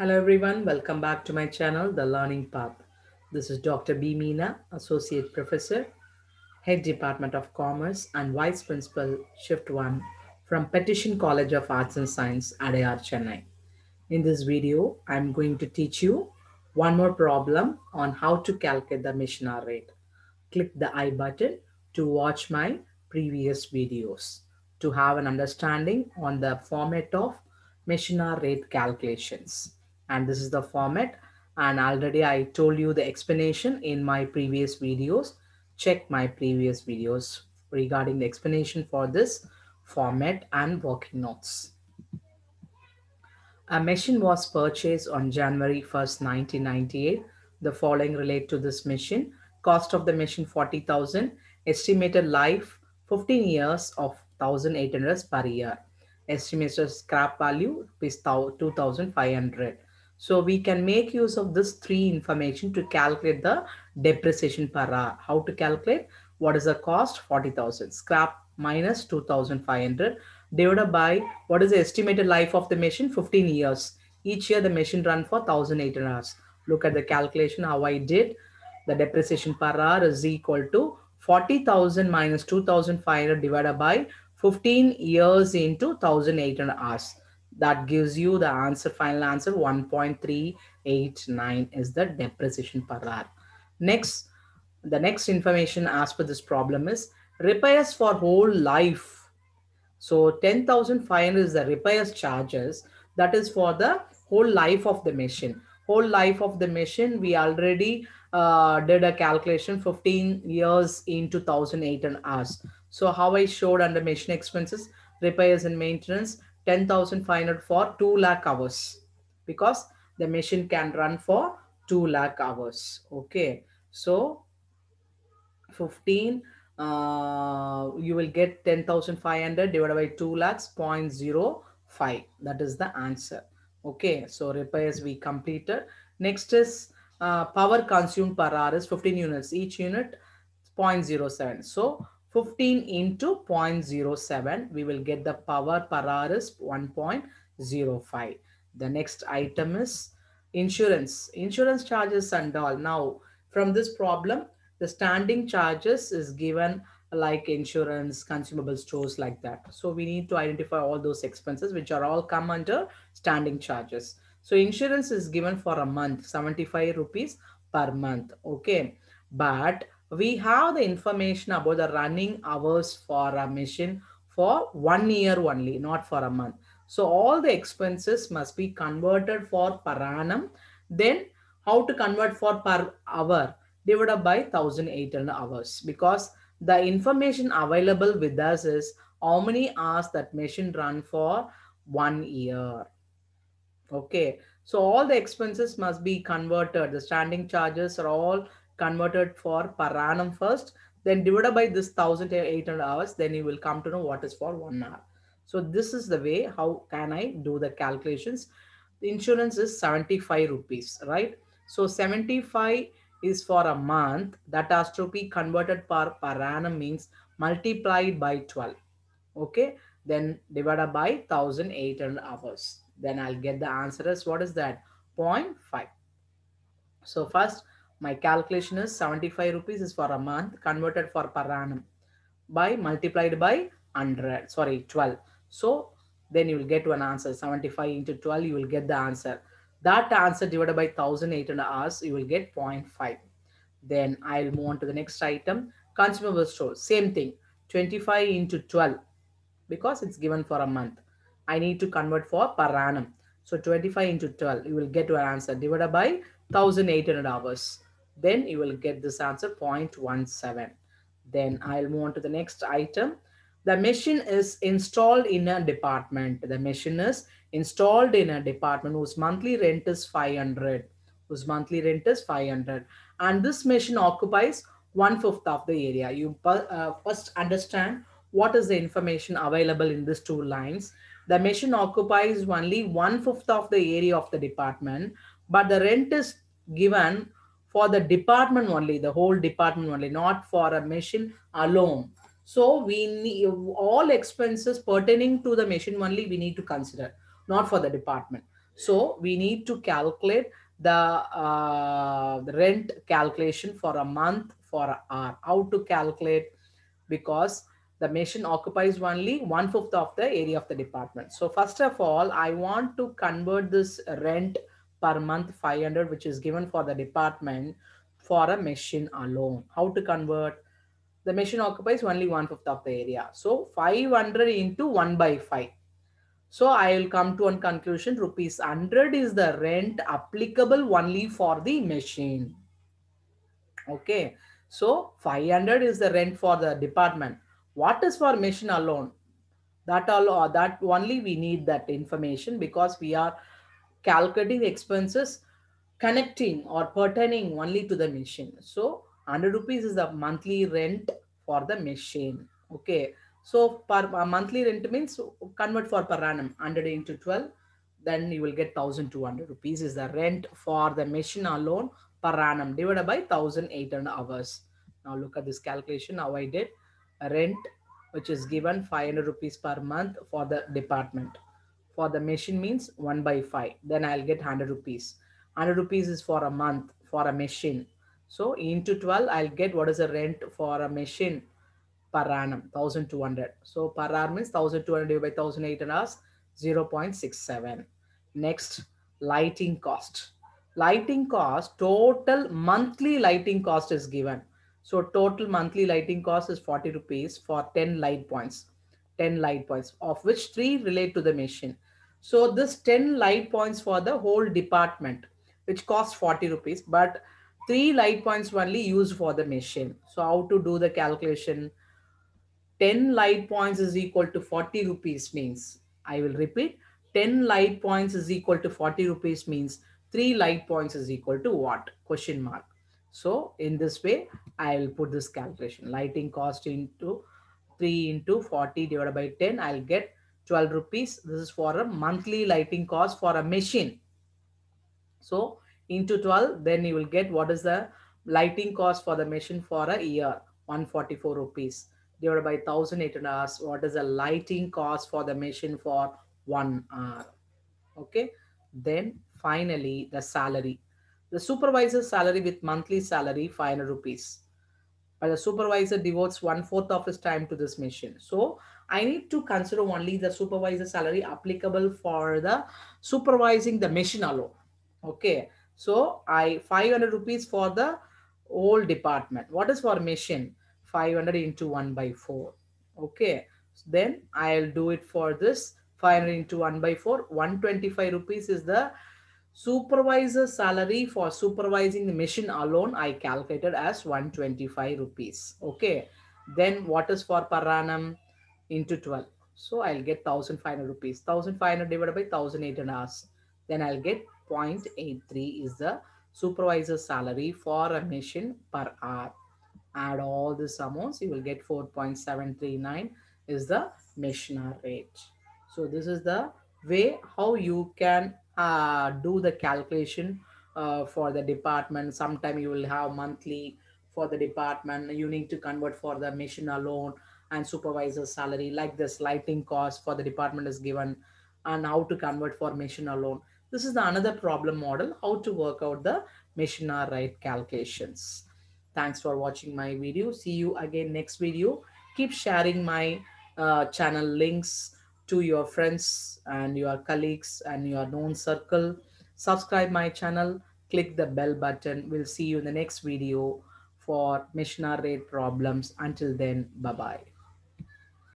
Hello everyone, welcome back to my channel, The Learning Path. This is Dr. B. Meena, Associate Professor, Head Department of Commerce and Vice Principal, Shift 1 from Petition College of Arts and Science, Adyar, Chennai. In this video, I'm going to teach you one more problem on how to calculate the mission rate. Click the I button to watch my previous videos to have an understanding on the format of mission rate calculations and this is the format and already I told you the explanation in my previous videos. Check my previous videos regarding the explanation for this format and working notes. A machine was purchased on January 1st, 1998. The following relate to this machine. Cost of the machine 40,000. Estimated life 15 years of 1,800 per year. Estimated scrap value is 2,500 so we can make use of this three information to calculate the depreciation per hour. How to calculate? What is the cost? 40,000. Scrap minus 2,500 divided by what is the estimated life of the machine? 15 years. Each year the machine run for 1,800 hours. Look at the calculation how I did. The depreciation per hour is equal to 40,000 minus 2,500 divided by 15 years into 1,800 hours that gives you the answer final answer 1.389 is the depreciation per hour next the next information as per this problem is repairs for whole life so 10500 is the repairs charges that is for the whole life of the machine whole life of the machine we already uh, did a calculation 15 years in 2008 and hours so how i showed under machine expenses repairs and maintenance 10,500 for 2 lakh hours because the machine can run for 2 lakh hours. Okay. So 15, uh, you will get 10,500 divided by 2 lakhs, 0 0.05. That is the answer. Okay. So repairs we completed. Next is uh, power consumed per hour is 15 units. Each unit 0.07. So 15 into 0.07, we will get the power per hour is 1.05. The next item is insurance, insurance charges and all. Now, from this problem, the standing charges is given like insurance, consumable stores like that. So we need to identify all those expenses, which are all come under standing charges. So insurance is given for a month, 75 rupees per month. Okay. But we have the information about the running hours for a machine for one year only, not for a month. So all the expenses must be converted for per annum. Then how to convert for per hour divided by 1800 hours because the information available with us is how many hours that machine run for one year. Okay, so all the expenses must be converted. The standing charges are all converted for per annum first, then divided by this 1,800 hours, then you will come to know what is for one hmm. hour. So this is the way how can I do the calculations. The insurance is 75 rupees, right? So 75 is for a month. That has to be converted per, per annum means multiplied by 12. Okay, then divided by 1,800 hours. Then I'll get the answer as what is that? 0.5. So first my calculation is 75 rupees is for a month converted for per annum by multiplied by 100, sorry, 12. So then you will get one answer 75 into 12, you will get the answer. That answer divided by 1800 hours, you will get 0.5. Then I'll move on to the next item. Consumable store, same thing, 25 into 12 because it's given for a month. I need to convert for per annum. So 25 into 12, you will get your answer divided by 1800 hours then you will get this answer 0.17. Then I'll move on to the next item. The machine is installed in a department. The machine is installed in a department whose monthly rent is 500. Whose monthly rent is 500. And this machine occupies one fifth of the area. You uh, first understand what is the information available in these two lines. The machine occupies only one fifth of the area of the department, but the rent is given for the department only, the whole department only, not for a machine alone. So we need all expenses pertaining to the machine only we need to consider, not for the department. So we need to calculate the, uh, the rent calculation for a month for our hour. How to calculate because the machine occupies only one fifth of the area of the department. So first of all, I want to convert this rent per month 500 which is given for the department for a machine alone. How to convert? The machine occupies only one fifth of the area. So 500 into 1 by 5. So I will come to one conclusion rupees 100 is the rent applicable only for the machine. Okay. So 500 is the rent for the department. What is for machine alone? That all that only we need that information because we are calculating the expenses connecting or pertaining only to the machine. So 100 rupees is the monthly rent for the machine. Okay. So per uh, monthly rent means convert for per annum 100 into 12. Then you will get 1200 rupees is the rent for the machine alone per annum divided by 1800 hours. Now look at this calculation how I did. Rent which is given 500 rupees per month for the department for the machine means 1 by 5 then i'll get 100 rupees 100 rupees is for a month for a machine so into 12 i'll get what is the rent for a machine per annum 1200 so per hour means 1200 divided by 1800 hours 0.67 next lighting cost lighting cost total monthly lighting cost is given so total monthly lighting cost is 40 rupees for 10 light points 10 light points of which three relate to the machine so this 10 light points for the whole department, which costs 40 rupees, but three light points only used for the machine. So how to do the calculation? 10 light points is equal to 40 rupees means, I will repeat, 10 light points is equal to 40 rupees means 3 light points is equal to what? Question mark. So in this way, I will put this calculation. Lighting cost into 3 into 40 divided by 10, I'll get 12 rupees. This is for a monthly lighting cost for a machine. So into 12, then you will get what is the lighting cost for the machine for a year, 144 rupees divided by 1800 hours. What is the lighting cost for the machine for one hour? Okay. Then finally the salary. The supervisor's salary with monthly salary, 500 rupees. But the supervisor devotes one fourth of his time to this machine. So I need to consider only the supervisor salary applicable for the supervising the machine alone. Okay. So I 500 rupees for the whole department. What is for machine? 500 into 1 by 4. Okay. So then I'll do it for this 500 into 1 by 4. 125 rupees is the supervisor salary for supervising the machine alone. I calculated as 125 rupees. Okay. Then what is for per annum? into 12. So I'll get 1,500 rupees. 1,500 divided by 1,800 hours. Then I'll get 0.83 is the supervisor salary for a mission per hour. Add all these amounts, you will get 4.739 is the mission hour rate. So this is the way how you can uh, do the calculation uh, for the department. Sometime you will have monthly for the department. You need to convert for the mission alone and supervisor's salary like this lighting cost for the department is given and how to convert for machine alone this is the another problem model how to work out the machine are right calculations thanks for watching my video see you again next video keep sharing my uh, channel links to your friends and your colleagues and your known circle subscribe my channel click the bell button we'll see you in the next video for machine rate problems until then bye bye